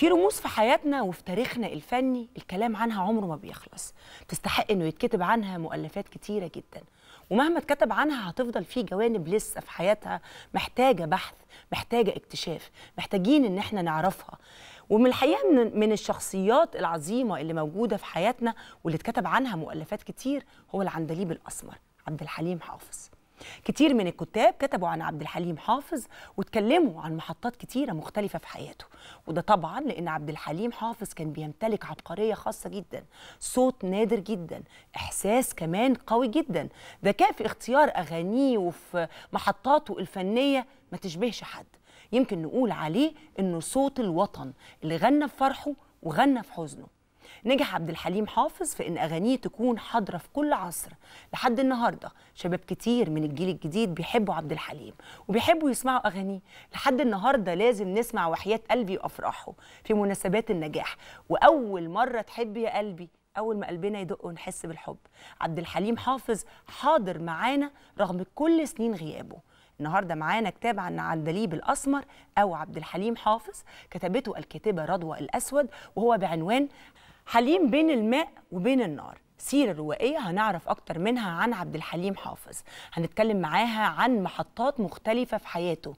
في رموز في حياتنا وفي تاريخنا الفني الكلام عنها عمره ما بيخلص تستحق انه يتكتب عنها مؤلفات كتيره جدا ومهما اتكتب عنها هتفضل في جوانب لسه في حياتها محتاجه بحث محتاجه اكتشاف محتاجين ان احنا نعرفها ومن الحقيقه من, من الشخصيات العظيمه اللي موجوده في حياتنا واللي اتكتب عنها مؤلفات كتير هو العندليب الاسمر عبد الحليم حافظ كتير من الكتاب كتبوا عن عبد الحليم حافظ واتكلموا عن محطات كتيرة مختلفة في حياته وده طبعا لأن عبد الحليم حافظ كان بيمتلك عبقرية خاصة جدا صوت نادر جدا إحساس كمان قوي جدا ذكاء في اختيار أغانيه وفي محطاته الفنية ما تشبهش حد يمكن نقول عليه إنه صوت الوطن اللي غنى في فرحه وغنى في حزنه نجح عبد الحليم حافظ في ان اغانيه تكون حاضره في كل عصر لحد النهارده شباب كتير من الجيل الجديد بيحبوا عبد الحليم وبيحبوا يسمعوا اغانيه لحد النهارده لازم نسمع وحياه قلبي وافراحه في مناسبات النجاح واول مره تحب يا قلبي اول ما قلبنا يدق ونحس بالحب عبد الحليم حافظ حاضر معانا رغم كل سنين غيابه النهارده معانا كتاب عن عندليب الاسمر او عبد الحليم حافظ كتبته الكاتبه رضوى الاسود وهو بعنوان حليم بين الماء وبين النار سيرة روائية هنعرف أكتر منها عن عبد الحليم حافظ هنتكلم معاها عن محطات مختلفة في حياته